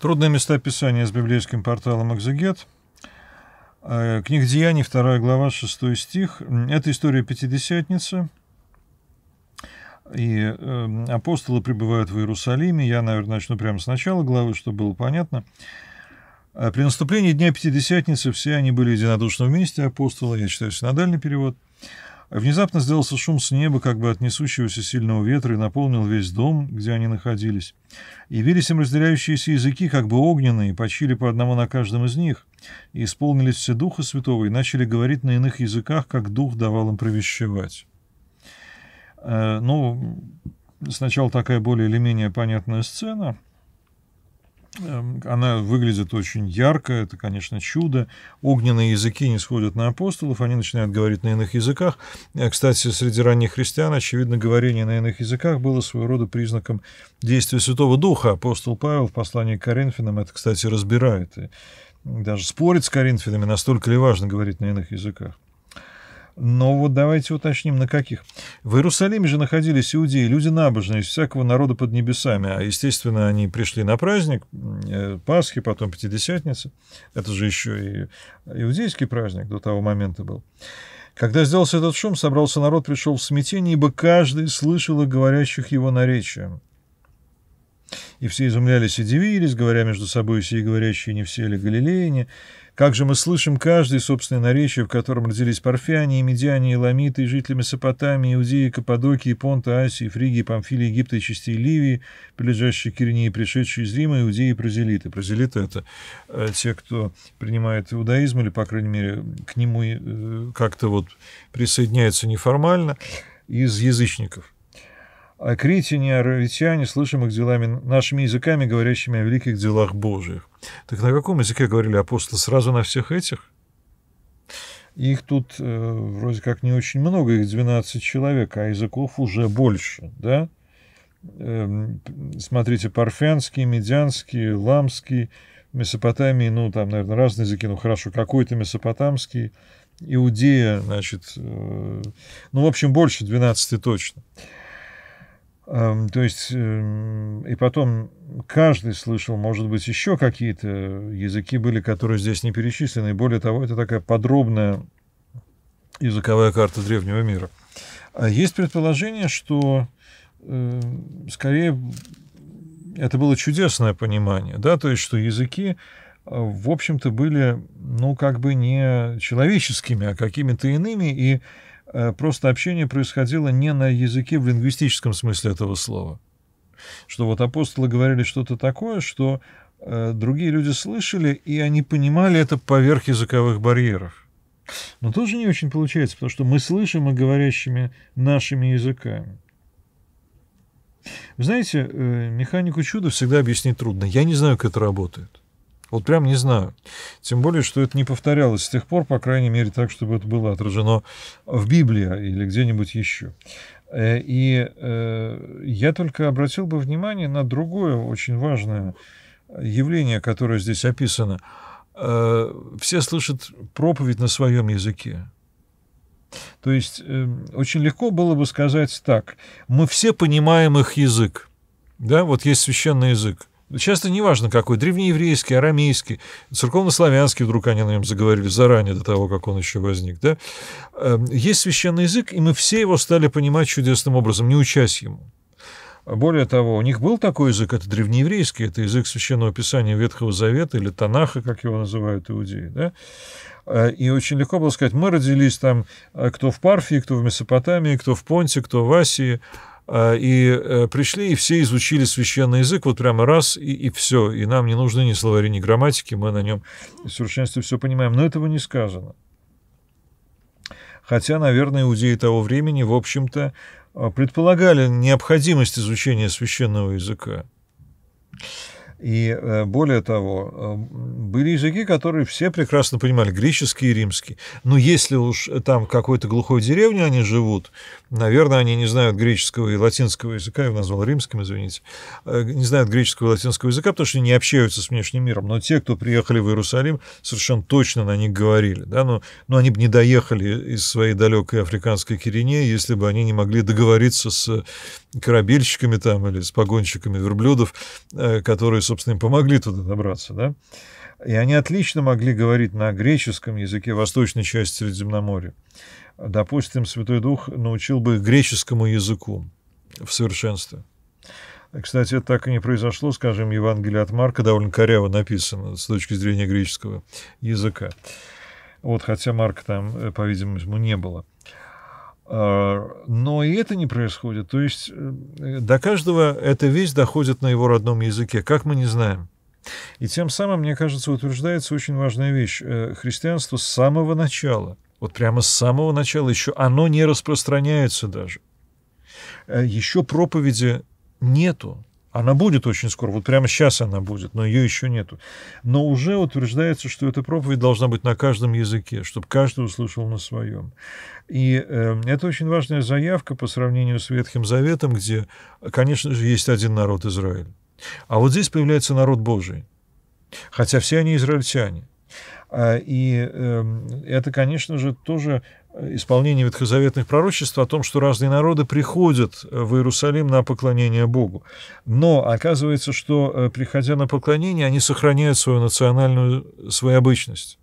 Трудные места Писания с библейским порталом «Экзегет». Э, книга Деяний, 2 глава, 6 стих. Это история Пятидесятницы. И э, апостолы пребывают в Иерусалиме. Я, наверное, начну прямо с начала главы, чтобы было понятно. Э, при наступлении Дня Пятидесятницы все они были единодушно вместе, апостолы, я читаю синодальный перевод – Внезапно сделался шум с неба, как бы от несущегося сильного ветра, и наполнил весь дом, где они находились. Явились им разделяющиеся языки, как бы огненные, почили по одному на каждом из них, и исполнились все Духа Святого, и начали говорить на иных языках, как Дух давал им провещевать. Э, ну, сначала такая более или менее понятная сцена — Эм, она выглядит очень ярко, это, конечно, чудо. Огненные языки не сходят на апостолов, они начинают говорить на иных языках. Э, кстати, среди ранних христиан, очевидно, говорение на иных языках было своего рода признаком действия Святого Духа. Апостол Павел в послании к Коринфянам это, кстати, разбирает и даже спорит с Коринфянами, настолько ли важно говорить на иных языках. Но ну вот давайте уточним, на каких. В Иерусалиме же находились иудеи, люди набожные, из всякого народа под небесами. А, естественно, они пришли на праздник э, Пасхи, потом Пятидесятницы. Это же еще и иудейский праздник до того момента был. Когда сделался этот шум, собрался народ, пришел в смятение, ибо каждый слышал о говорящих его наречием и все изумлялись и дивились, говоря между собой все говорящие не все ли галилеяне, как же мы слышим каждое собственное наречие, в котором родились парфяне, и медяне, и ламиты, и жители Месопотамии, Иудеи, Каппадокии, Понта, Асии, Фригии, Памфилии, Египта и частей Ливии, прилежащие к Иринии, пришедшие из Рима, Иудеи и Празелиты. Празелиты — это э, те, кто принимает иудаизм, или, по крайней мере, к нему э, как-то вот присоединяется неформально, из язычников а критяне, аравитяне, слышим их делами, нашими языками, говорящими о великих делах Божьих. Так на каком языке говорили апостолы? Сразу на всех этих? Их тут э, вроде как не очень много, их 12 человек, а языков уже больше, да? Э, смотрите, парфянский, медианский, ламский, Месопотамии, ну, там, наверное, разные языки, ну, хорошо, какой-то месопотамский, Иудея, значит, э, ну, в общем, больше 12 точно. Эм, то есть, эм, и потом каждый слышал, может быть, еще какие-то языки были, которые здесь не перечислены. более того, это такая подробная языковая карта древнего мира. А есть предположение, что эм, скорее это было чудесное понимание, да, то есть, что языки, э, в общем-то, были, ну, как бы не человеческими, а какими-то иными, и Э, просто общение происходило не на языке в лингвистическом смысле этого слова. Что вот апостолы говорили что-то такое, что э, другие люди слышали, и они понимали это поверх языковых барьеров. Но тоже не очень получается, потому что мы слышим и говорящими нашими языками. Вы знаете, э, механику чуда всегда объяснить трудно. Я не знаю, как это работает. Вот прям не знаю. Тем более, что это не повторялось с тех пор, по крайней мере, так, чтобы это было отражено в Библии или где-нибудь еще. Э, и э, я только обратил бы внимание на другое очень важное явление, которое здесь описано. Э, все слышат проповедь на своем языке. То есть э, очень легко было бы сказать так. Мы все понимаем их язык. Да, вот есть священный язык. Часто неважно какой, древнееврейский, арамейский, церковнославянский вдруг они на нем заговорили заранее, до того, как он еще возник, да? Эм, есть священный язык, и мы все его стали понимать чудесным образом, не учась ему. Более того, у них был такой язык, это древнееврейский, это язык священного писания Ветхого Завета или Танаха, как его называют иудеи, да? Э, и очень легко было сказать, мы родились там, э, кто в Парфии, кто в Месопотамии, кто в Понте, кто в Асии, а, и э, пришли, и все изучили священный язык, вот прямо раз, и, и все. И нам не нужны ни словари, ни грамматики, мы на нем в совершенстве все понимаем. Но этого не сказано. Хотя, наверное, иудеи того времени, в общем-то, э, предполагали необходимость изучения священного языка. И э, более того, были языки, которые все прекрасно понимали, греческий и римский. Но если уж там какой-то глухой деревне они живут, наверное, они не знают греческого и латинского языка, я его назвал римским, извините, э, не знают греческого и латинского языка, потому что не общаются с внешним миром. Но те, кто приехали в Иерусалим, совершенно точно на них говорили. Да? Но, но они бы не доехали из своей далекой африканской Кирине, если бы они не могли договориться с корабельщиками там или с погонщиками верблюдов, э, которые, собственно, им помогли туда добраться. Да? и они отлично могли говорить на греческом языке восточной части Средиземноморья. Допустим, Святой Дух научил бы их греческому языку в совершенстве. Кстати, это так и не произошло, скажем, Евангелие от Марка довольно коряво написано с точки зрения греческого языка. Вот, хотя Марка там, э, по-видимому, не было. А, но и это не происходит. То есть э, до каждого эта вещь доходит на его родном языке. Как мы не знаем? И тем самым, мне кажется, утверждается очень важная вещь. Э, христианство с самого начала, вот прямо с самого начала еще, оно не распространяется даже. Э, еще проповеди нету. Она будет очень скоро, вот прямо сейчас она будет, но ее еще нету. Но уже утверждается, что эта проповедь должна быть на каждом языке, чтобы каждый услышал на своем. И э, это очень важная заявка по сравнению с Ветхим Заветом, где, конечно же, есть один народ Израиль. А вот здесь появляется народ Божий, хотя все они израильтяне. А, и эм, это, конечно же, тоже э, исполнение ветхозаветных пророчеств о том, что разные народы приходят э, в Иерусалим на поклонение Богу. Но оказывается, что э, приходя на поклонение, они сохраняют свою национальную, свою обычность.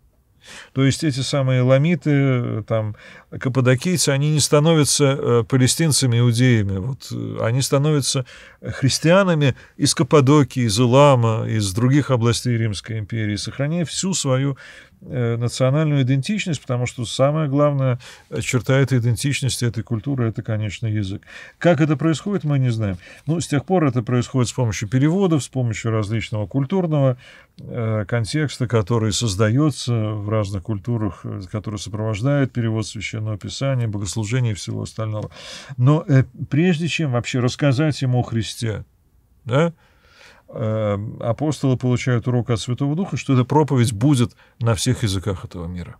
То есть эти самые ламиты, э, там, каппадокийцы, они не становятся э, палестинцами, иудеями. Вот, э, они становятся христианами из Каппадокии, из Илама, из других областей Римской империи, сохраняя всю свою Э, национальную идентичность, потому что самое главное э, черта этой идентичности, этой культуры, это, конечно, язык. Как это происходит, мы не знаем. Ну, с тех пор это происходит с помощью переводов, с помощью различного культурного э, контекста, который создается в разных культурах, э, который сопровождает перевод священного писания, богослужения и всего остального. Но э, прежде чем вообще рассказать ему о Христе, да, Э, апостолы получают урок от Святого Духа, что эта проповедь будет на всех языках этого мира.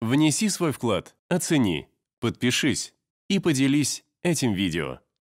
Внеси свой вклад, оцени, подпишись и поделись этим видео.